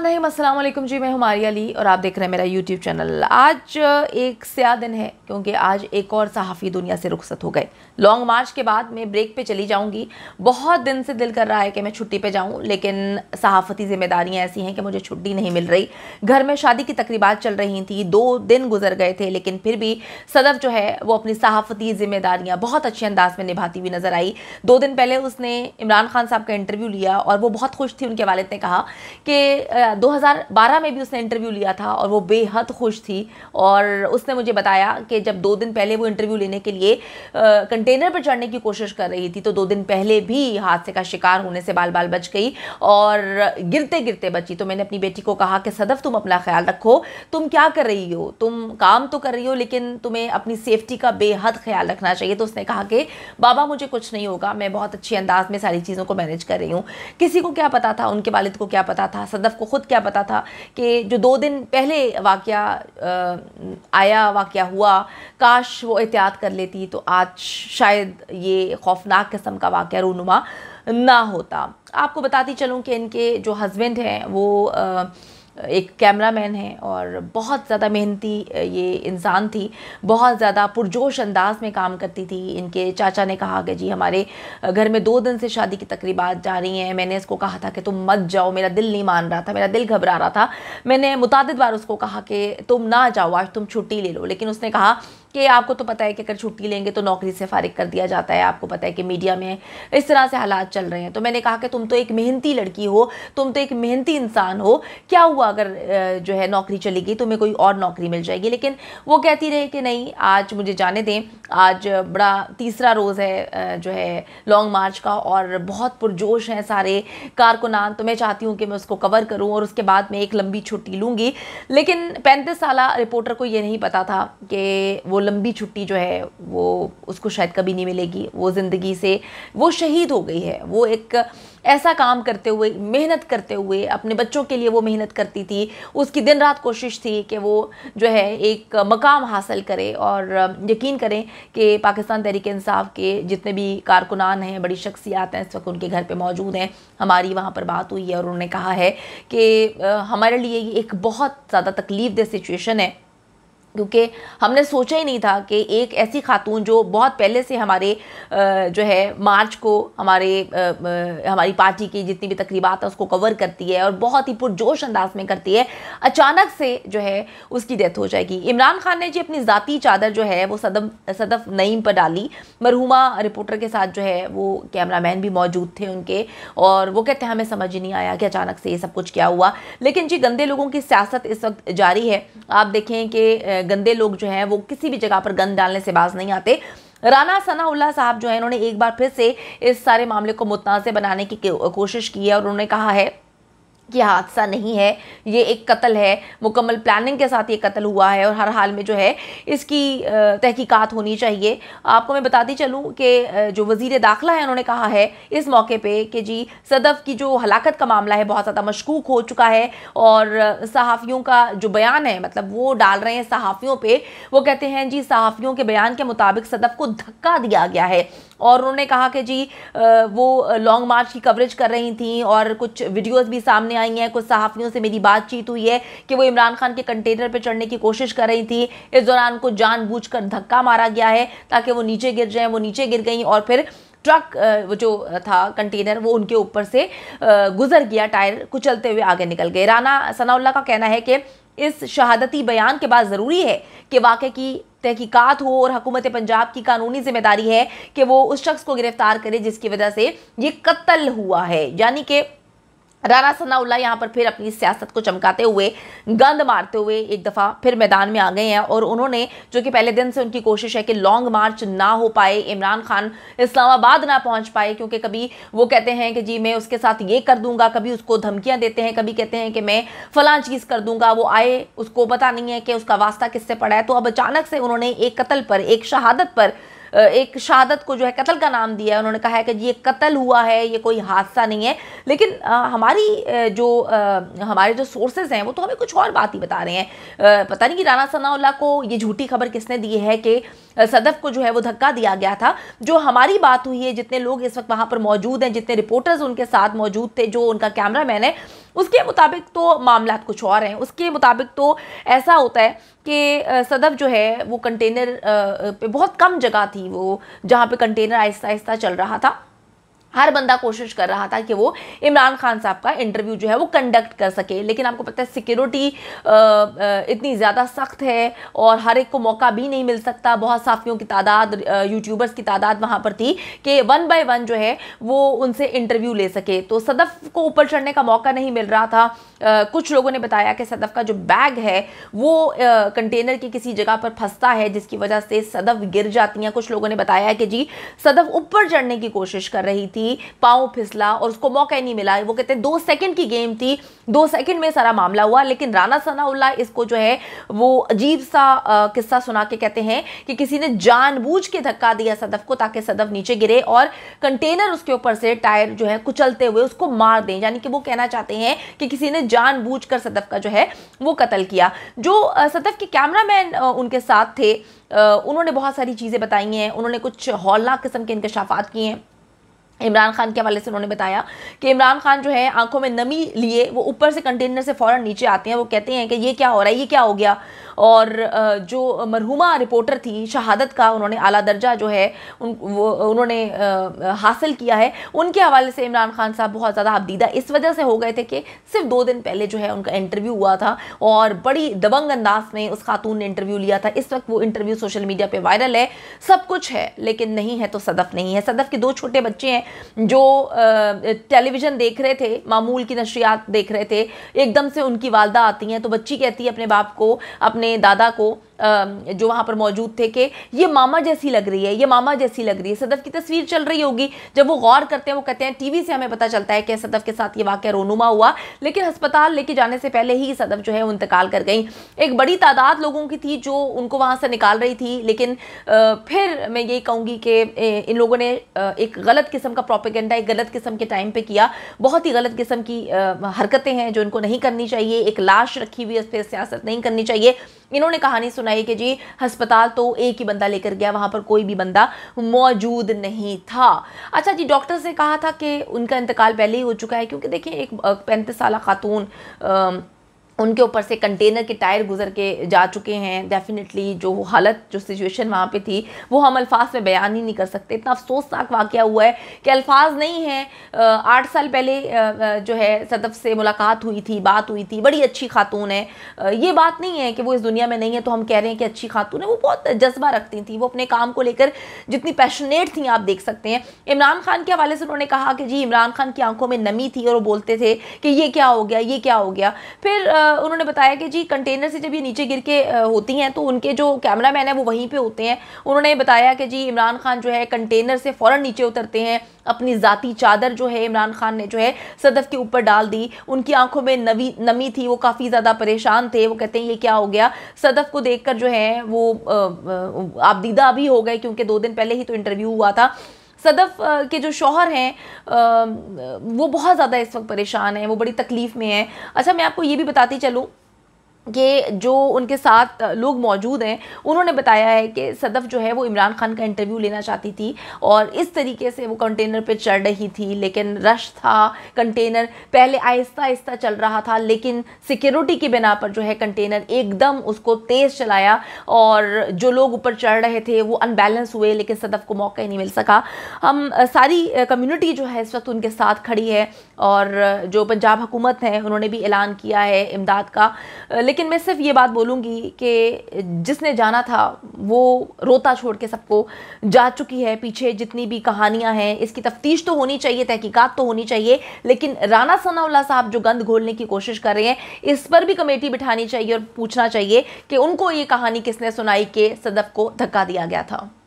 रहीम अस्सलाम वालेकुम जी मैं हमारी अली और आप देख रहे हैं मेरा यूट्यूब चैनल आज एक स्या दिन है क्योंकि आज एक और सहाफ़ी दुनिया से रुखसत हो गए लॉन्ग मार्च के बाद मैं ब्रेक पे चली जाऊंगी बहुत दिन से दिल कर रहा है कि मैं छुट्टी पे जाऊं लेकिन सहाफ़ती ज़िम्मेदारियां ऐसी हैं कि मुझे छुट्टी नहीं मिल रही घर में शादी की तकरीबा चल रही थी दो दिन गुजर गए थे लेकिन फिर भी सदफ़ जो है वो अपनी सहाफ़ती ज़िम्मेदारियाँ बहुत अच्छे अंदाज में निभाती हुई नज़र आई दो दिन पहले उसने इमरान खान साहब का इंटरव्यू लिया और वो बहुत खुश थी उनके वालद ने कहा कि 2012 में भी उसने इंटरव्यू लिया था और वो बेहद खुश थी और उसने मुझे बताया कि जब दो दिन पहले वो इंटरव्यू लेने के लिए कंटेनर पर चढ़ने की कोशिश कर रही थी तो दो दिन पहले भी हादसे का शिकार होने से बाल बाल बच गई और गिरते गिरते बची तो मैंने अपनी बेटी को कहा कि सदफ तुम अपना ख्याल रखो तुम क्या कर रही हो तुम काम तो कर रही हो लेकिन तुम्हें अपनी सेफ्टी का बेहद ख्याल रखना चाहिए तो उसने कहा कि बाबा मुझे कुछ नहीं होगा मैं बहुत अच्छे अंदाज में सारी चीज़ों को मैनेज कर रही हूँ किसी को क्या पता था उनके वालिद को क्या पता था सदफ को खुद क्या पता था कि जो दो दिन पहले वाक़ आया वाक़ हुआ काश वो एहतियात कर लेती तो आज शायद ये खौफनाक किस्म का वाक़ रूनुमा ना होता आपको बताती चलूँ कि इनके जो हस्बैंड हैं वो आ, एक कैमरामैन है और बहुत ज़्यादा मेहनती ये इंसान थी बहुत ज़्यादा पुरजोश अंदाज में काम करती थी इनके चाचा ने कहा कि जी हमारे घर में दो दिन से शादी की तकरीबा जा रही हैं मैंने इसको कहा था कि तुम मत जाओ मेरा दिल नहीं मान रहा था मेरा दिल घबरा रहा था मैंने मुतद बार उसको कहा कि तुम ना जाओ आज तुम छुट्टी ले लो लेकिन उसने कहा कि आपको तो पता है कि अगर छुट्टी लेंगे तो नौकरी से फारिग कर दिया जाता है आपको पता है कि मीडिया में इस तरह से हालात चल रहे हैं तो मैंने कहा कि तुम तो एक मेहनती लड़की हो तुम तो एक मेहनती इंसान हो क्या हुआ अगर जो है नौकरी चली गई तुम्हें कोई और नौकरी मिल जाएगी लेकिन वो कहती रही कि नहीं आज मुझे जाने दें आज बड़ा तीसरा रोज़ है जो है लॉन्ग मार्च का और बहुत पुरजोश हैं सारे कारकुनान तो मैं चाहती हूँ कि मैं उसको कवर करूँ और उसके बाद मैं एक लंबी छुट्टी लूँगी लेकिन पैंतीस साल रिपोर्टर को ये नहीं पता था कि वो लंबी छुट्टी जो है वो उसको शायद कभी नहीं मिलेगी वो ज़िंदगी से वो शहीद हो गई है वो एक ऐसा काम करते हुए मेहनत करते हुए अपने बच्चों के लिए वो मेहनत करती थी उसकी दिन रात कोशिश थी कि वो जो है एक मकाम हासिल करे और यकीन करें कि पाकिस्तान तहरीक इंसाफ के जितने भी कारकुनान हैं बड़ी शख्सियात हैं इस वक्त उनके घर पर मौजूद हैं हमारी वहाँ पर बात हुई है और उन्होंने कहा है कि हमारे लिए एक बहुत ज़्यादा तकलीफ दे सिचुएशन है क्योंकि हमने सोचा ही नहीं था कि एक ऐसी खातून जो बहुत पहले से हमारे जो है मार्च को हमारे हमारी पार्टी की जितनी भी तकरीबा है उसको कवर करती है और बहुत ही पुरजोश अंदाज में करती है अचानक से जो है उसकी डेथ हो जाएगी इमरान खान ने जी अपनी ज़ाती चादर जो है वो सदम सदफ नईम पर डाली मरहुमा रिपोर्टर के साथ जो है वो कैमरा भी मौजूद थे उनके और वो कहते हैं हमें समझ ही नहीं आया कि अचानक से ये सब कुछ क्या हुआ लेकिन जी गंदे लोगों की सियासत इस वक्त जारी है आप देखें कि गंदे लोग जो हैं वो किसी भी जगह पर गंद डालने से बाज नहीं आते राना सनाउल्ला साहब जो है उन्होंने एक बार फिर से इस सारे मामले को मुतनाज़ बनाने की कोशिश की है और उन्होंने कहा है कि हादसा नहीं है ये एक कत्ल है मुकम्मल प्लानिंग के साथ ये कत्ल हुआ है और हर हाल में जो है इसकी तहकीकात होनी चाहिए आपको मैं बताती चलूँ कि जो वजीर दाखिला है उन्होंने कहा है इस मौके पर कि जी सदफ की जो हलाकत का मामला है बहुत ज़्यादा मशकूक हो चुका है और सहाफ़ियों का जो बयान है मतलब वो डाल रहे हैं सहाफ़ियों पर वो कहते हैं जी सहाफ़ियों के बयान के मुताबिक सदफ को धक्का दिया गया है और उन्होंने कहा कि जी वो लॉन्ग मार्च की कवरेज कर रही थी और कुछ वीडियोज़ भी सामने आई हैं कुछ सहाफ़ियों से मेरी बातचीत हुई है कि वो इमरान खान के कंटेनर पर चढ़ने की कोशिश कर रही थी इस दौरान उनको जान धक्का मारा गया है ताकि वो नीचे गिर जाएँ वो नीचे गिर गई और फिर ट्रक वो जो था कंटेनर वो उनके ऊपर से गुजर गया टायर कुचलते हुए आगे निकल गए राना सनाउल्ला का कहना है कि इस शहादती बयान के बाद ज़रूरी है कि वाकई की तहकीकात हो और हकूमत पंजाब की कानूनी जिम्मेदारी है कि वो उस शख्स को गिरफ्तार करे जिसकी वजह से ये कत्ल हुआ है यानी कि राना सनाउल्ला यहाँ पर फिर अपनी सियासत को चमकाते हुए गंद मारते हुए एक दफ़ा फिर मैदान में आ गए हैं और उन्होंने जो कि पहले दिन से उनकी कोशिश है कि लॉन्ग मार्च ना हो पाए इमरान खान इस्लामाबाद ना पहुँच पाए क्योंकि कभी वो कहते हैं कि जी मैं उसके साथ ये कर दूंगा कभी उसको धमकियाँ देते हैं कभी कहते हैं कि मैं फ़लाँ चीज़ कर दूंगा वो आए उसको पता नहीं है कि उसका वास्ता किससे पड़ा है तो अब अचानक से उन्होंने एक कत्ल पर एक शहादत पर एक शहादत को जो है कत्ल का नाम दिया है उन्होंने कहा है कि ये कत्ल हुआ है ये कोई हादसा नहीं है लेकिन हमारी जो हमारे जो सोर्सेज हैं वो तो हमें कुछ और बात ही बता रहे हैं पता नहीं कि राना सनाउल्ला को ये झूठी खबर किसने दी है कि सदफ को जो है वो धक्का दिया गया था जो हमारी बात हुई है जितने लोग इस वक्त वहाँ पर मौजूद हैं जितने रिपोर्टर्स उनके साथ मौजूद थे जो उनका कैमरा मैन है उसके मुताबिक तो मामला कुछ और हैं उसके मुताबिक तो ऐसा होता है कि सदफ जो है वो कंटेनर पे बहुत कम जगह थी वो जहाँ पे कंटेनर आहिस्ता आहिस्ता चल रहा था हर बंदा कोशिश कर रहा था कि वो इमरान खान साहब का इंटरव्यू जो है वो कंडक्ट कर सके लेकिन आपको पता है सिक्योरिटी इतनी ज़्यादा सख्त है और हर एक को मौका भी नहीं मिल सकता बहुत साफियों की तादाद यूट्यूबर्स की तादाद वहाँ पर थी कि वन बाय वन जो है वो उनसे इंटरव्यू ले सके तो सदफ को ऊपर चढ़ने का मौका नहीं मिल रहा था आ, कुछ लोगों ने बताया कि सदफ का जो बैग है वो आ, कंटेनर की किसी जगह पर फंसता है जिसकी वजह से सदफ गिर जाती हैं कुछ लोगों ने बताया कि जी सदफ ऊपर चढ़ने की कोशिश कर रही थी थी पाँव फिसला और उसको मौका ही नहीं मिला वो कहते हैं दो सेकंड की गेम थी दो सेकंड में सारा मामला हुआ लेकिन राना सना इसको जो है वो अजीब सा किस्सा सुना के कहते हैं कि किसी ने जानबूझ के धक्का दिया सदफ को ताकि सदफ नीचे गिरे और कंटेनर उसके ऊपर से टायर जो है कुचलते हुए उसको मार दें यानी कि वो कहना चाहते हैं कि किसी ने जान सदफ का जो है वो कत्ल किया जो सदफ के कैमरामैन उनके साथ थे उन्होंने बहुत सारी चीज़ें बताई हैं उन्होंने कुछ हौलनाक किस्म के इंकशाफात किए हैं इमरान खान के हवाले से उन्होंने बताया कि इमरान खान जो है आंखों में नमी लिए वो ऊपर से कंटेनर से फ़ौरन नीचे आते हैं वो कहते हैं कि ये क्या हो रहा है ये क्या हो गया और जो मरहुमा रिपोर्टर थी शहादत का उन्होंने आला दर्जा जो है उन वो उन्होंने हासिल किया है उनके हवाले से इमरान खान साहब बहुत ज़्यादा आपदीदा इस वजह से हो गए थे कि सिर्फ दो दिन पहले जो है उनका इंटरव्यू हुआ था और बड़ी दबंग अंदाज में उस खातून ने इंटरव्यू लिया था इस वक्त वो इंटरव्यू सोशल मीडिया पर वायरल है सब कुछ है लेकिन नहीं है तो सदफ नहीं है सदफ के दो छोटे बच्चे हैं जो टेलीविज़न देख रहे थे मामूल की नशरियात देख रहे थे एकदम से उनकी वालदा आती हैं तो बच्ची कहती है अपने बाप को अपने दादा को जो वहाँ पर मौजूद थे कि ये मामा जैसी लग रही है ये मामा जैसी लग रही है सदफ की तस्वीर चल रही होगी जब वो गौर करते हैं वो कहते हैं टीवी से हमें पता चलता है कि सदफ के साथ ये वाक़ रोनुमा हुआ लेकिन हस्पताल लेके जाने से पहले ही सदफ जो है इंतकाल कर गई एक बड़ी तादाद लोगों की थी जो उनको वहाँ से निकाल रही थी लेकिन फिर मैं यही कहूँगी कि इन लोगों ने एक गलत किस्म का प्रोपिगेंडा एक गलत किस्म के टाइम पर किया बहुत ही गलत किस्म की हरकतें हैं जो इनको नहीं करनी चाहिए एक लाश रखी हुई है पर सियासत नहीं करनी चाहिए इन्होंने कहानी सुनाई कि जी अस्पताल तो एक ही बंदा लेकर गया वहाँ पर कोई भी बंदा मौजूद नहीं था अच्छा जी डॉक्टर्स ने कहा था कि उनका इंतकाल पहले ही हो चुका है क्योंकि देखिए एक पैंतीस साल खातून उनके ऊपर से कंटेनर के टायर गुजर के जा चुके हैं डेफिनेटली जो हालत जो सिचुएशन वहाँ पे थी वो हम अल्फाज में बयान ही नहीं कर सकते इतना अफसोसनाक वाक़ हुआ है कि अल्फाज नहीं है आठ साल पहले जो है सदफ से मुलाकात हुई थी बात हुई थी बड़ी अच्छी खातून है ये बात नहीं है कि वो इस दुनिया में नहीं है तो हम कह रहे हैं कि अच्छी खातून है वो बहुत जज्बा रखती थी वो अपने काम को लेकर जितनी पैशनेट थी आप देख सकते हैं इमरान खान के हवाले से उन्होंने कहा कि जी इमरान खान की आंखों में नमी थी और वो बोलते थे कि ये क्या हो गया ये क्या हो गया फिर उन्होंने बताया कि जी कंटेनर से जब ये नीचे गिर के होती हैं तो उनके जो कैमरा मैन है वो वहीं पर होते हैं उन्होंने बताया कि जी इमरान खान जो है कंटेनर से फ़ौर नीचे उतरते हैं अपनी ज़ाती चादर जो है इमरान खान ने जो है सदफ के ऊपर डाल दी उनकी आंखों में नवी नमी थी वो काफ़ी ज़्यादा परेशान थे वो कहते हैं ये क्या हो गया सदफ को देखकर जो है वो आप दीदा भी हो गए क्योंकि दो दिन पहले ही तो इंटरव्यू हुआ था सदफ के जो शौहर हैं वो बहुत ज़्यादा इस वक्त परेशान हैं वो बड़ी तकलीफ़ में हैं अच्छा मैं आपको ये भी बताती चलूँ कि जो उनके साथ लोग मौजूद हैं उन्होंने बताया है कि सदफ जो है वो इमरान खान का इंटरव्यू लेना चाहती थी और इस तरीके से वो कंटेनर पे चढ़ रही थी लेकिन रश था कंटेनर पहले आहिस्ता आहिस्ता चल रहा था लेकिन सिक्योरिटी की बिना पर जो है कंटेनर एकदम उसको तेज़ चलाया और जो लोग ऊपर चढ़ रहे थे वो अनबैलेंस हुए लेकिन सदफ को मौका ही नहीं मिल सका हम सारी कम्यूनिटी जो है इस वक्त उनके साथ खड़ी है और जो पंजाब हुकूमत है उन्होंने भी ऐलान किया है इमदाद का लेकिन मैं सिर्फ ये बात बोलूँगी कि जिसने जाना था वो रोता छोड़ के सबको जा चुकी है पीछे जितनी भी कहानियाँ हैं इसकी तफ्तीश तो होनी चाहिए तहकीक़त तो होनी चाहिए लेकिन राना सनाउल्ला साहब जो गंद घोलने की कोशिश कर रहे हैं इस पर भी कमेटी बिठानी चाहिए और पूछना चाहिए कि उनको ये कहानी किसने सुनाई के सदफ को धक्का दिया गया था